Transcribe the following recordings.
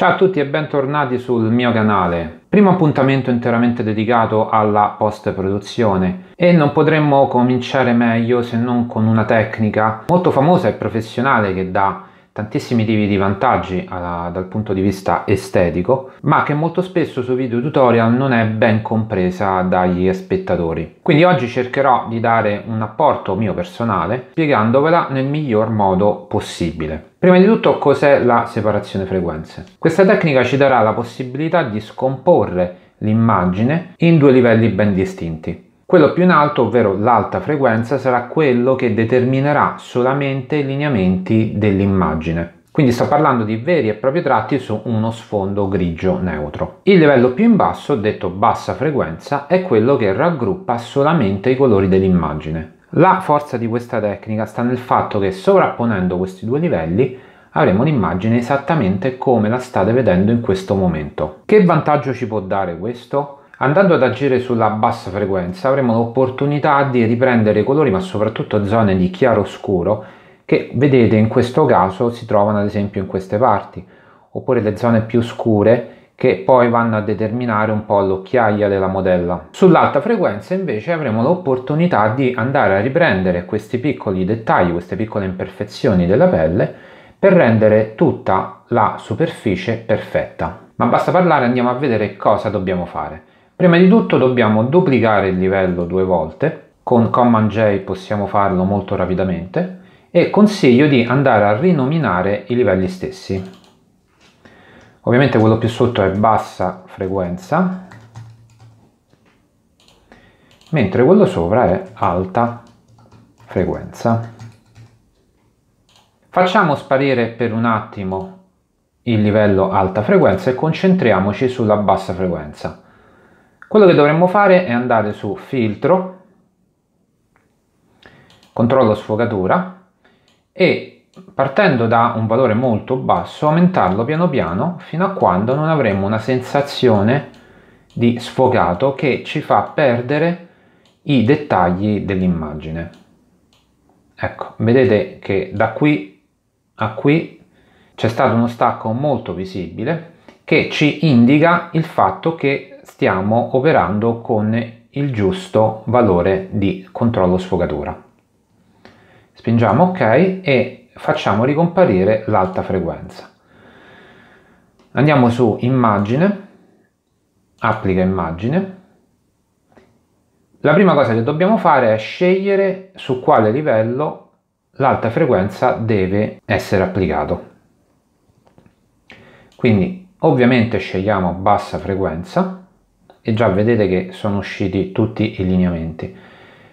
Ciao a tutti e bentornati sul mio canale. Primo appuntamento interamente dedicato alla post produzione e non potremmo cominciare meglio se non con una tecnica molto famosa e professionale che dà tantissimi tipi di vantaggi alla, dal punto di vista estetico, ma che molto spesso su video tutorial non è ben compresa dagli spettatori. Quindi oggi cercherò di dare un apporto mio personale spiegandovela nel miglior modo possibile. Prima di tutto cos'è la separazione frequenze? Questa tecnica ci darà la possibilità di scomporre l'immagine in due livelli ben distinti quello più in alto, ovvero l'alta frequenza, sarà quello che determinerà solamente i lineamenti dell'immagine. Quindi sto parlando di veri e propri tratti su uno sfondo grigio neutro. Il livello più in basso, detto bassa frequenza, è quello che raggruppa solamente i colori dell'immagine. La forza di questa tecnica sta nel fatto che sovrapponendo questi due livelli avremo un'immagine esattamente come la state vedendo in questo momento. Che vantaggio ci può dare questo? Andando ad agire sulla bassa frequenza avremo l'opportunità di riprendere colori ma soprattutto zone di chiaro scuro che vedete in questo caso si trovano ad esempio in queste parti oppure le zone più scure che poi vanno a determinare un po' l'occhiaia della modella. Sull'alta frequenza invece avremo l'opportunità di andare a riprendere questi piccoli dettagli, queste piccole imperfezioni della pelle per rendere tutta la superficie perfetta. Ma basta parlare, andiamo a vedere cosa dobbiamo fare. Prima di tutto dobbiamo duplicare il livello due volte, con Command J possiamo farlo molto rapidamente, e consiglio di andare a rinominare i livelli stessi. Ovviamente quello più sotto è bassa frequenza, mentre quello sopra è alta frequenza. Facciamo sparire per un attimo il livello alta frequenza e concentriamoci sulla bassa frequenza. Quello che dovremmo fare è andare su filtro, controllo sfogatura e partendo da un valore molto basso aumentarlo piano piano fino a quando non avremo una sensazione di sfogato che ci fa perdere i dettagli dell'immagine. Ecco, vedete che da qui a qui c'è stato uno stacco molto visibile che ci indica il fatto che stiamo operando con il giusto valore di controllo sfogatura. Spingiamo ok e facciamo ricomparire l'alta frequenza. Andiamo su immagine, applica immagine. La prima cosa che dobbiamo fare è scegliere su quale livello l'alta frequenza deve essere applicato. Quindi ovviamente scegliamo bassa frequenza e già vedete che sono usciti tutti i lineamenti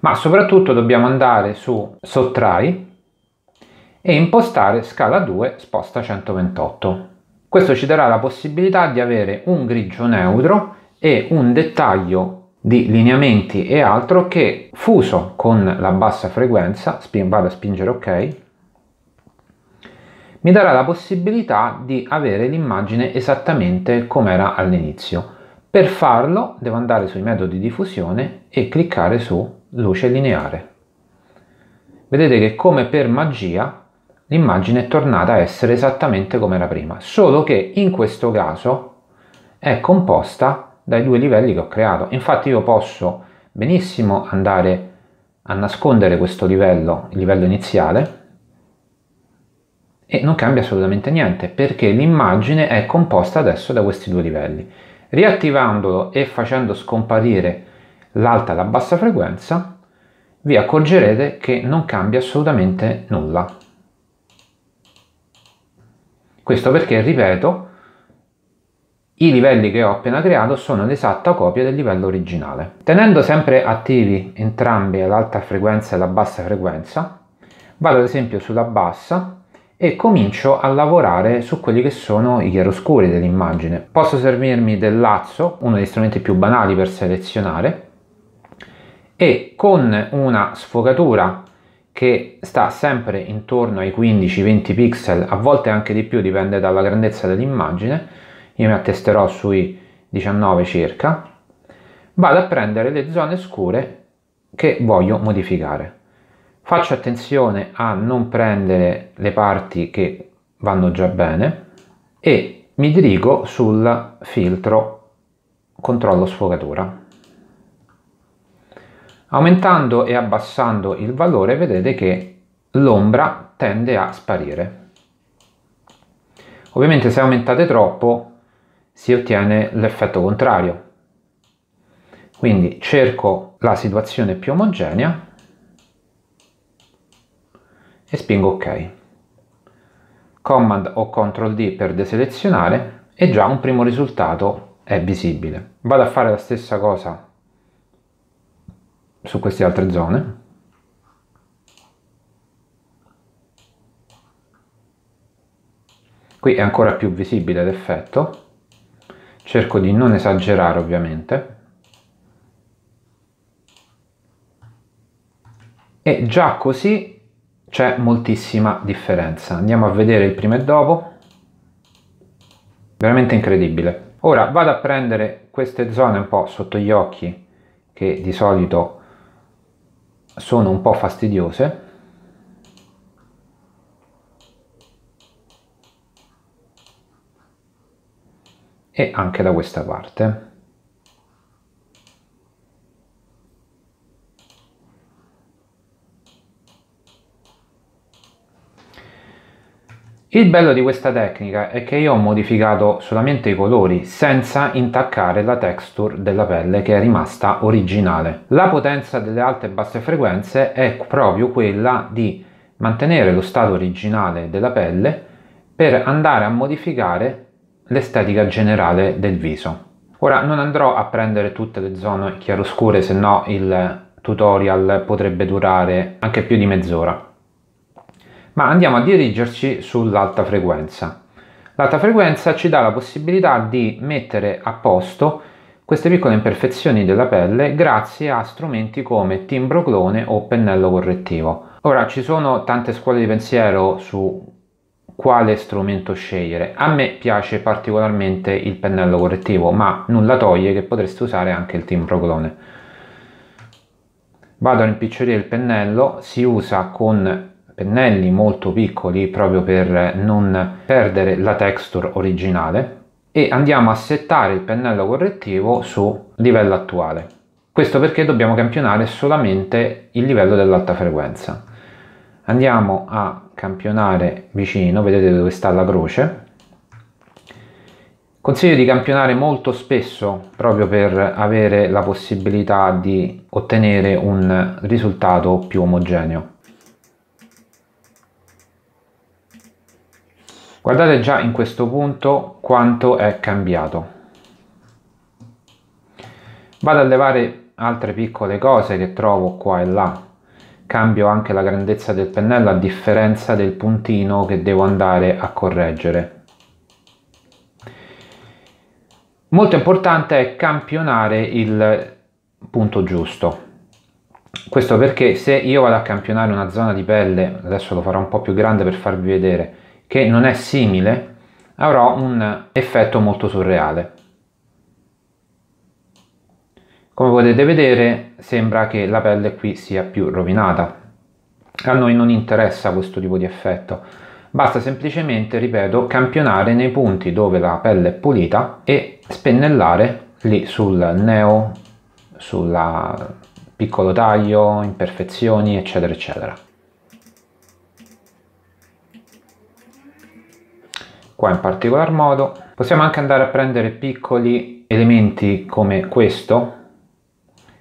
ma soprattutto dobbiamo andare su sottrai e impostare scala 2 sposta 128 questo ci darà la possibilità di avere un grigio neutro e un dettaglio di lineamenti e altro che fuso con la bassa frequenza, vado a spingere ok, mi darà la possibilità di avere l'immagine esattamente come era all'inizio. Per farlo devo andare sui metodi di fusione e cliccare su luce lineare. Vedete che come per magia l'immagine è tornata a essere esattamente come era prima, solo che in questo caso è composta dai due livelli che ho creato. Infatti io posso benissimo andare a nascondere questo livello, il livello iniziale, e non cambia assolutamente niente perché l'immagine è composta adesso da questi due livelli. Riattivandolo e facendo scomparire l'alta e la bassa frequenza, vi accorgerete che non cambia assolutamente nulla. Questo perché, ripeto, i livelli che ho appena creato sono l'esatta copia del livello originale. Tenendo sempre attivi entrambi l'alta frequenza e la bassa frequenza, vado ad esempio sulla bassa e comincio a lavorare su quelli che sono i chiaroscuri dell'immagine. Posso servirmi del lazzo, uno degli strumenti più banali per selezionare, e con una sfogatura che sta sempre intorno ai 15-20 pixel, a volte anche di più, dipende dalla grandezza dell'immagine, io mi attesterò sui 19 circa, vado a prendere le zone scure che voglio modificare. Faccio attenzione a non prendere le parti che vanno già bene e mi dirigo sul filtro controllo sfogatura. Aumentando e abbassando il valore vedete che l'ombra tende a sparire. Ovviamente se aumentate troppo si ottiene l'effetto contrario. Quindi cerco la situazione più omogenea e spingo ok. Command o Ctrl D per deselezionare e già un primo risultato è visibile. Vado a fare la stessa cosa su queste altre zone. Qui è ancora più visibile l'effetto. Cerco di non esagerare ovviamente. E già così c'è moltissima differenza. Andiamo a vedere il prima e dopo. Veramente incredibile. Ora vado a prendere queste zone un po' sotto gli occhi che di solito sono un po' fastidiose. E anche da questa parte. Il bello di questa tecnica è che io ho modificato solamente i colori senza intaccare la texture della pelle che è rimasta originale. La potenza delle alte e basse frequenze è proprio quella di mantenere lo stato originale della pelle per andare a modificare l'estetica generale del viso. Ora non andrò a prendere tutte le zone chiaroscure se no il tutorial potrebbe durare anche più di mezz'ora ma andiamo a dirigerci sull'alta frequenza. L'alta frequenza ci dà la possibilità di mettere a posto queste piccole imperfezioni della pelle grazie a strumenti come timbro clone o pennello correttivo. Ora ci sono tante scuole di pensiero su quale strumento scegliere. A me piace particolarmente il pennello correttivo, ma nulla toglie che potreste usare anche il timbro clone. Vado a rimpicciolire il pennello, si usa con pennelli molto piccoli proprio per non perdere la texture originale e andiamo a settare il pennello correttivo su livello attuale. Questo perché dobbiamo campionare solamente il livello dell'alta frequenza. Andiamo a campionare vicino, vedete dove sta la croce. Consiglio di campionare molto spesso proprio per avere la possibilità di ottenere un risultato più omogeneo. Guardate già in questo punto quanto è cambiato. Vado a levare altre piccole cose che trovo qua e là. Cambio anche la grandezza del pennello a differenza del puntino che devo andare a correggere. Molto importante è campionare il punto giusto. Questo perché se io vado a campionare una zona di pelle, adesso lo farò un po' più grande per farvi vedere, che non è simile, avrò un effetto molto surreale. Come potete vedere sembra che la pelle qui sia più rovinata. A noi non interessa questo tipo di effetto, basta semplicemente, ripeto, campionare nei punti dove la pelle è pulita e spennellare lì sul neo, sulla piccolo taglio, imperfezioni eccetera eccetera. qua in particolar modo. Possiamo anche andare a prendere piccoli elementi come questo,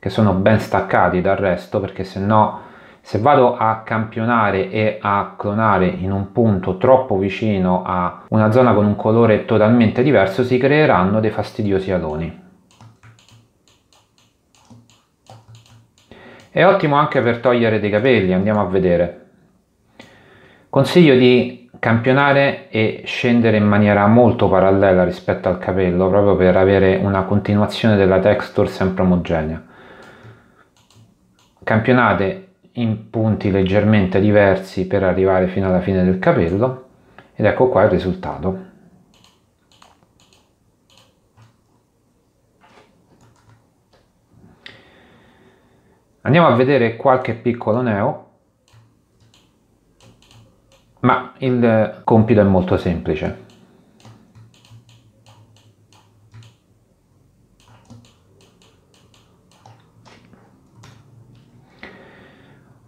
che sono ben staccati dal resto, perché se no, se vado a campionare e a clonare in un punto troppo vicino a una zona con un colore totalmente diverso, si creeranno dei fastidiosi aloni. È ottimo anche per togliere dei capelli, andiamo a vedere. Consiglio di campionare e scendere in maniera molto parallela rispetto al capello proprio per avere una continuazione della texture sempre omogenea campionate in punti leggermente diversi per arrivare fino alla fine del capello ed ecco qua il risultato andiamo a vedere qualche piccolo neo ma il compito è molto semplice.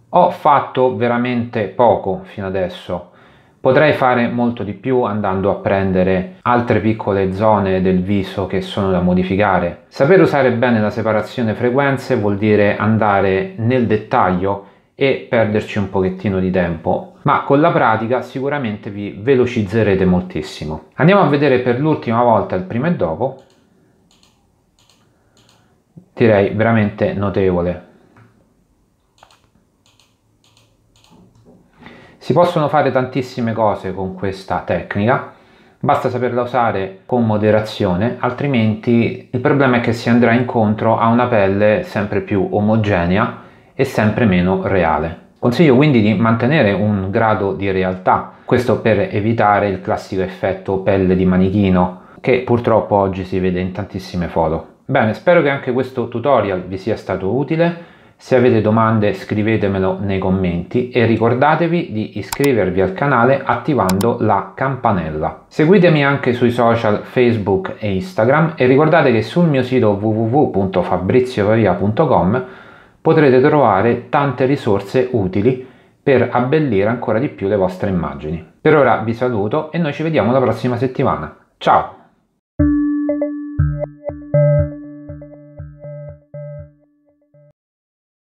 Ho fatto veramente poco fino adesso. Potrei fare molto di più andando a prendere altre piccole zone del viso che sono da modificare. Saper usare bene la separazione frequenze vuol dire andare nel dettaglio e perderci un pochettino di tempo, ma con la pratica sicuramente vi velocizzerete moltissimo. Andiamo a vedere per l'ultima volta il prima e dopo, direi veramente notevole. Si possono fare tantissime cose con questa tecnica, basta saperla usare con moderazione, altrimenti il problema è che si andrà incontro a una pelle sempre più omogenea e sempre meno reale. Consiglio quindi di mantenere un grado di realtà, questo per evitare il classico effetto pelle di manichino che purtroppo oggi si vede in tantissime foto. Bene, spero che anche questo tutorial vi sia stato utile. Se avete domande scrivetemelo nei commenti e ricordatevi di iscrivervi al canale attivando la campanella. Seguitemi anche sui social Facebook e Instagram e ricordate che sul mio sito www.fabriziopavia.com potrete trovare tante risorse utili per abbellire ancora di più le vostre immagini. Per ora vi saluto e noi ci vediamo la prossima settimana. Ciao!